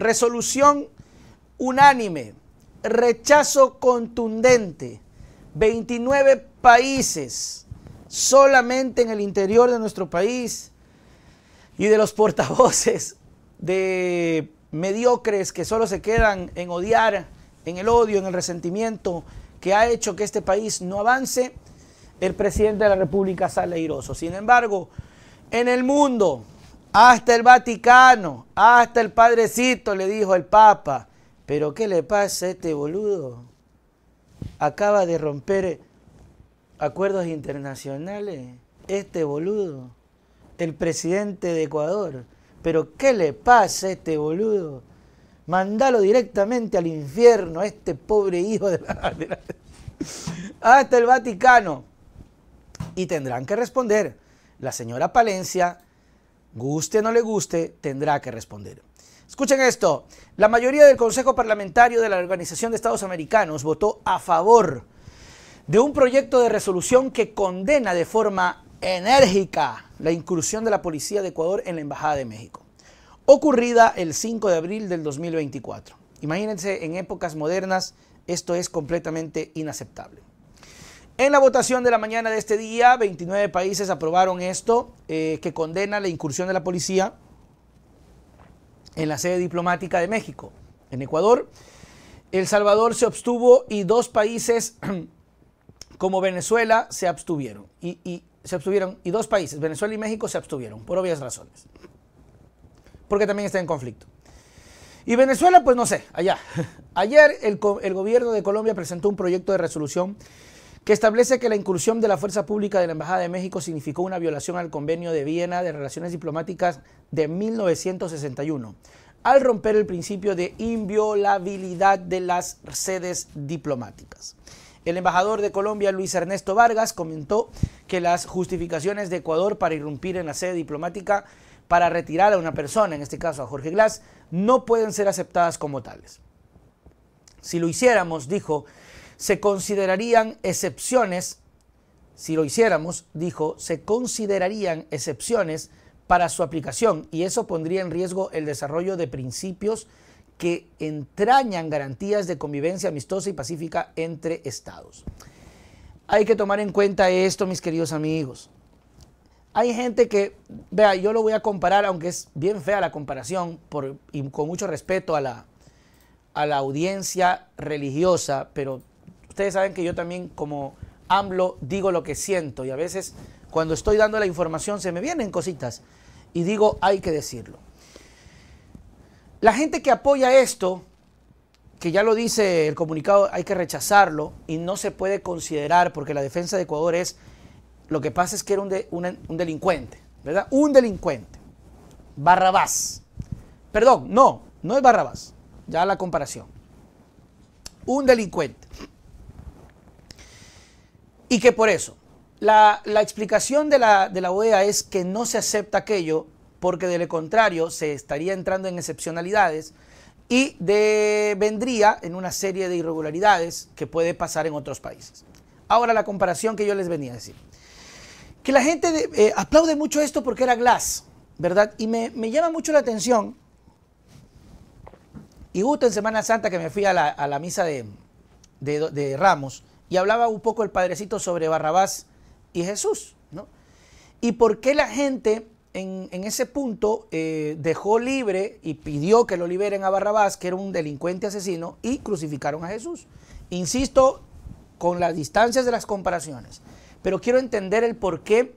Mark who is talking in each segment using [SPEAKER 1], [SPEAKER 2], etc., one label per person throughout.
[SPEAKER 1] Resolución unánime, rechazo contundente, 29 países, solamente en el interior de nuestro país y de los portavoces de mediocres que solo se quedan en odiar, en el odio, en el resentimiento que ha hecho que este país no avance, el presidente de la República sale airoso. Sin embargo, en el mundo, hasta el Vaticano, hasta el Padrecito, le dijo el Papa. Pero ¿qué le pasa a este boludo? Acaba de romper acuerdos internacionales, este boludo, el presidente de Ecuador. Pero ¿qué le pasa a este boludo? Mándalo directamente al infierno, a este pobre hijo de la... De hasta el Vaticano. Y tendrán que responder la señora Palencia guste o no le guste, tendrá que responder. Escuchen esto, la mayoría del Consejo Parlamentario de la Organización de Estados Americanos votó a favor de un proyecto de resolución que condena de forma enérgica la incursión de la Policía de Ecuador en la Embajada de México, ocurrida el 5 de abril del 2024. Imagínense, en épocas modernas esto es completamente inaceptable. En la votación de la mañana de este día, 29 países aprobaron esto eh, que condena la incursión de la policía en la sede diplomática de México, en Ecuador. El Salvador se abstuvo y dos países como Venezuela se abstuvieron. Y, se abstuvieron y dos países, Venezuela y México, se abstuvieron por obvias razones. Porque también está en conflicto. Y Venezuela, pues no sé, allá. Ayer el gobierno de Colombia presentó un proyecto de resolución que establece que la incursión de la Fuerza Pública de la Embajada de México significó una violación al Convenio de Viena de Relaciones Diplomáticas de 1961, al romper el principio de inviolabilidad de las sedes diplomáticas. El embajador de Colombia, Luis Ernesto Vargas, comentó que las justificaciones de Ecuador para irrumpir en la sede diplomática para retirar a una persona, en este caso a Jorge Glass, no pueden ser aceptadas como tales. Si lo hiciéramos, dijo, se considerarían excepciones, si lo hiciéramos, dijo, se considerarían excepciones para su aplicación y eso pondría en riesgo el desarrollo de principios que entrañan garantías de convivencia amistosa y pacífica entre Estados. Hay que tomar en cuenta esto, mis queridos amigos. Hay gente que, vea, yo lo voy a comparar, aunque es bien fea la comparación, y con mucho respeto a la, a la audiencia religiosa, pero ustedes saben que yo también como AMLO digo lo que siento y a veces cuando estoy dando la información se me vienen cositas y digo hay que decirlo. La gente que apoya esto, que ya lo dice el comunicado, hay que rechazarlo y no se puede considerar porque la defensa de Ecuador es lo que pasa es que era un, un delincuente, ¿verdad? Un delincuente. Barrabás. Perdón, no, no es Barrabás. Ya la comparación. Un delincuente. Y que por eso, la, explicación de la, OEA es que no se acepta aquello porque de lo contrario se estaría entrando en excepcionalidades y vendría en una serie de irregularidades que puede pasar en otros países. Ahora la comparación que yo les venía a decir. Que la gente eh, aplaude mucho esto porque era Glass, ¿verdad? Y me, llama mucho la atención. Y justo en Semana Santa que me fui a la, misa de, de Ramos, y hablaba un poco el padrecito sobre Barrabás y Jesús, ¿no? ¿Y por qué la gente en, ese punto eh, dejó libre y pidió que lo liberen a Barrabás, que era un delincuente asesino, y crucificaron a Jesús? Insisto, con las distancias de las comparaciones, pero quiero entender el por qué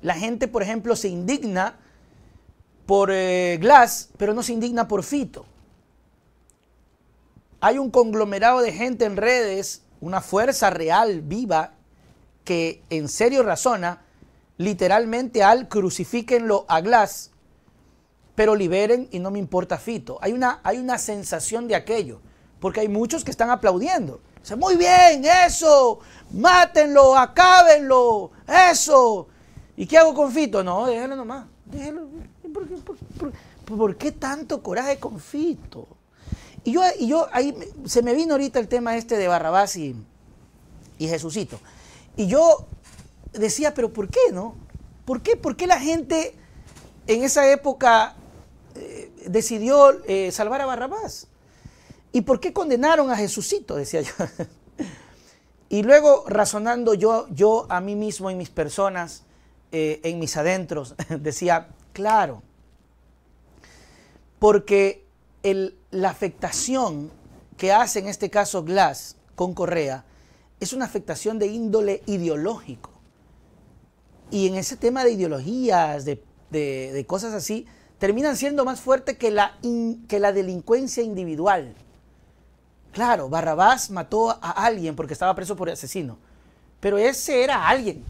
[SPEAKER 1] la gente, por ejemplo, se indigna por eh, Glass, pero no se indigna por Fito. Hay un conglomerado de gente en redes una fuerza real, viva, que en serio razona literalmente al crucifíquenlo a Glass, pero liberen y no me importa Fito. Hay una, hay una sensación de aquello, porque hay muchos que están aplaudiendo. Dicen, muy bien, eso, mátenlo, acábenlo, eso. ¿Y qué hago con Fito? No, déjelo nomás, por qué tanto coraje con Fito? Y yo, ahí se me vino ahorita el tema este de Barrabás y, y Jesucito. Y yo decía, pero ¿por qué no? ¿Por qué, ¿Por qué la gente en esa época eh, decidió eh, salvar a Barrabás? ¿Y por qué condenaron a Jesucito? Decía yo. y luego razonando yo, yo a mí mismo, y mis personas, eh, en mis adentros, decía, claro, porque la afectación que hace en este caso Glass con Correa es una afectación de índole ideológico. Y en ese tema de ideologías, de, cosas así, terminan siendo más fuertes que la, que la delincuencia individual. Claro, Barrabás mató a alguien porque estaba preso por asesino, pero ese era alguien.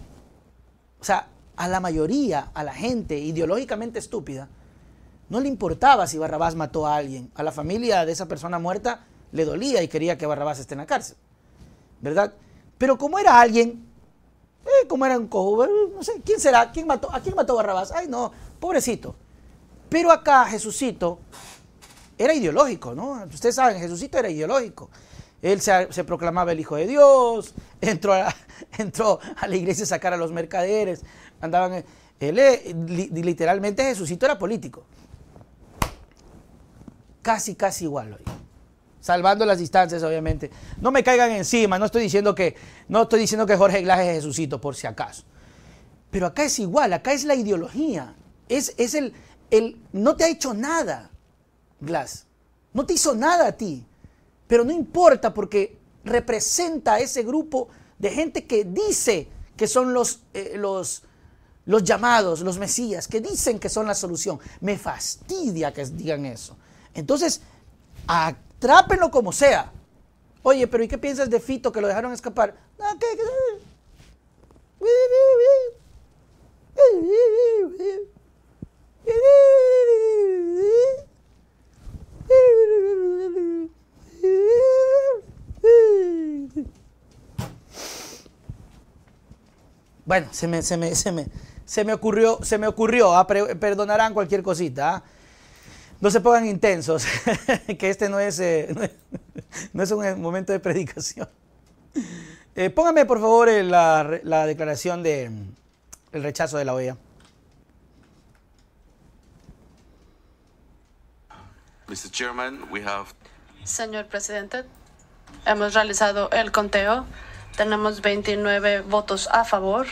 [SPEAKER 1] O sea, a la mayoría, a la gente ideológicamente estúpida, no le importaba si Barrabás mató a alguien. A la familia de esa persona muerta le dolía y quería que Barrabás esté en la cárcel. ¿Verdad? Pero como era alguien, eh, como era un cojo, no sé, ¿quién será? ¿Quién mató? ¿A quién mató Barrabás? Ay, no, pobrecito. Pero acá Jesucito era ideológico, ¿no? Ustedes saben, Jesucito era ideológico. Él se, proclamaba el Hijo de Dios, entró a, entró a, la iglesia a sacar a los mercaderes, andaban... Eh, él eh, literalmente Jesucito era político casi, casi igual hoy. Salvando las distancias, obviamente. No me caigan encima, no estoy diciendo que, no estoy diciendo que Jorge Glass es Jesucito, por si acaso. Pero acá es igual, acá es la ideología. Es, es el, el, no te ha hecho nada, Glass. No te hizo nada a ti. Pero no importa porque representa a ese grupo de gente que dice que son los, eh, los, los llamados, los mesías, que dicen que son la solución. Me fastidia que digan eso. Entonces, atrápenlo como sea. Oye, pero ¿y qué piensas de Fito que lo dejaron escapar? Bueno, se me, se me, se me, se me ocurrió, se me ocurrió, ah, perdonarán cualquier cosita. Ah. No se pongan intensos, que este eh, no es, no, es, un eh, momento de predicación. Eh, póngame por favor la, declaración del mm, el rechazo de la OEA.
[SPEAKER 2] Señor presidente, hemos realizado el conteo. Tenemos 29 votos a favor,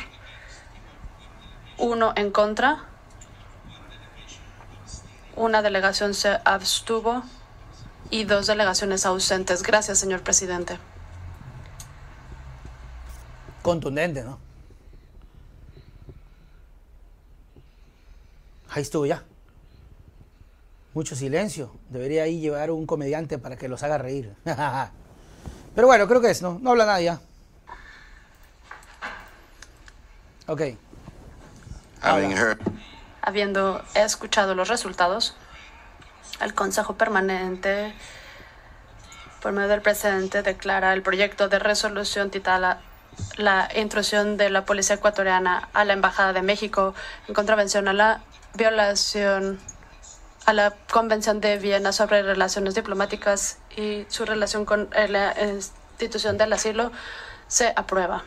[SPEAKER 2] uno en contra una delegación se abstuvo y dos delegaciones ausentes. Gracias, señor presidente.
[SPEAKER 1] Contundente, ¿no? Ahí estuvo ya. Mucho silencio. Debería ahí llevar un comediante para que los haga reír. Pero bueno, creo que es, ¿no? No habla nadie ya. ¿ah?
[SPEAKER 2] Ok. Habiendo escuchado los resultados, el Consejo Permanente, por medio del presidente, declara el proyecto de resolución titulada la intrusión de la policía ecuatoriana a la Embajada de México en contravención a la violación a la Convención de Viena sobre Relaciones Diplomáticas y su relación con la institución del asilo se aprueba.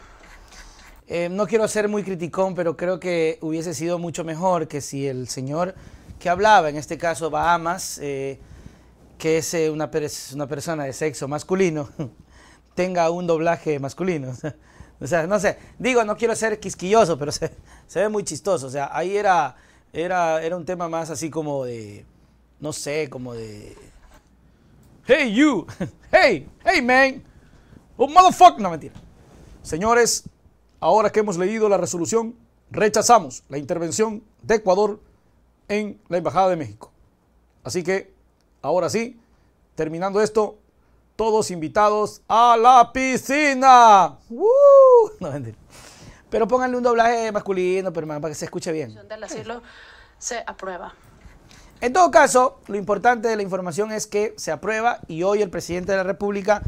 [SPEAKER 1] Eh, no quiero ser muy criticón, pero creo que hubiese sido mucho mejor que si el señor que hablaba, en este caso Bahamas, eh, que eh, es una, persona de sexo masculino, tenga un doblaje masculino. o sea, no sé, digo, no quiero ser quisquilloso, pero se, ve muy chistoso. O sea, ahí era, era, era un tema más así como de, no sé, como de... Hey you, hey, hey man, oh motherfucker, no mentira. Señores, ahora que hemos leído la resolución, rechazamos la intervención de Ecuador en la Embajada de México. Así que, ahora sí, terminando esto, todos invitados a la piscina. No, Pero pónganle un doblaje masculino, pero para que se escuche bien.
[SPEAKER 2] se aprueba.
[SPEAKER 1] En todo caso, lo importante de la información es que se aprueba y hoy el presidente de la República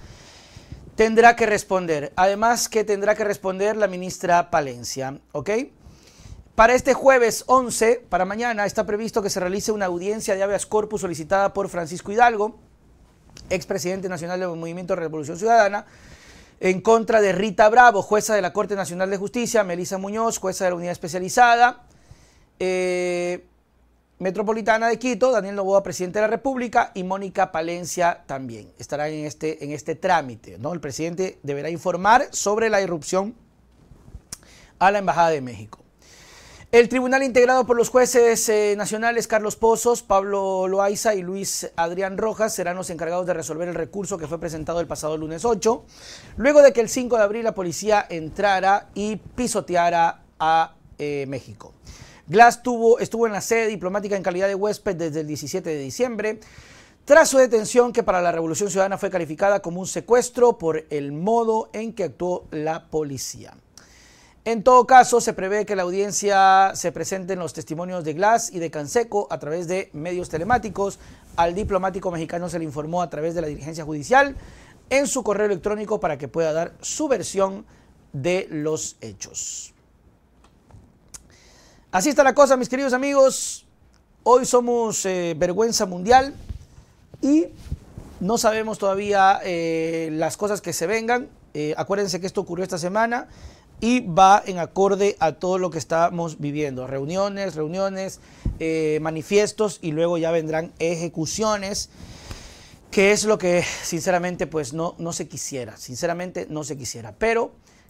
[SPEAKER 1] tendrá que responder. Además que tendrá que responder la ministra Palencia, ¿ok? Para este jueves 11, para mañana, está previsto que se realice una audiencia de habeas corpus solicitada por Francisco Hidalgo, expresidente nacional del Movimiento Revolución Ciudadana, en contra de Rita Bravo, jueza de la Corte Nacional de Justicia, Melisa Muñoz, jueza de la Unidad Especializada, eh, Metropolitana de Quito, Daniel Novoa, presidente de la República, y Mónica Palencia también estarán en este, en este trámite. ¿no? El presidente deberá informar sobre la irrupción a la Embajada de México. El tribunal integrado por los jueces eh, nacionales Carlos Pozos, Pablo Loaiza y Luis Adrián Rojas serán los encargados de resolver el recurso que fue presentado el pasado lunes 8, luego de que el 5 de abril la policía entrara y pisoteara a eh, México. Glass estuvo en la sede diplomática en calidad de huésped desde el 17 de diciembre. Tras su detención, que para la Revolución Ciudadana fue calificada como un secuestro por el modo en que actuó la policía. En todo caso, se prevé que la audiencia se presente en los testimonios de Glass y de Canseco a través de medios telemáticos. Al diplomático mexicano se le informó a través de la dirigencia judicial en su correo electrónico para que pueda dar su versión de los hechos. Así está la cosa, mis queridos amigos. Hoy somos eh, vergüenza mundial y no sabemos todavía eh, las cosas que se vengan. Eh, acuérdense que esto ocurrió esta semana y va en acorde a todo lo que estamos viviendo. Reuniones, reuniones, manifiestos y luego ya vendrán ejecuciones, que es lo que sinceramente pues no, no se quisiera, sinceramente no se quisiera. Pero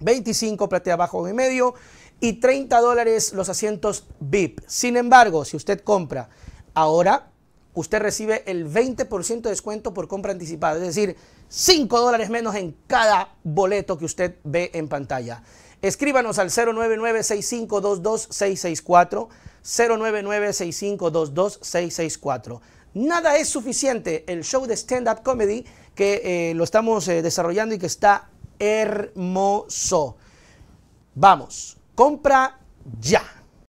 [SPEAKER 1] 25 platea abajo y medio y 30 dólares los asientos VIP. Sin embargo, si usted compra ahora, usted recibe el 20% de descuento por compra anticipada, es decir, 5 dólares menos en cada boleto que usted ve en pantalla. Escríbanos al 099 0996522664. Nada es suficiente, el show de stand-up comedy que eh, lo estamos eh, desarrollando y que está hermoso. Vamos, compra ya.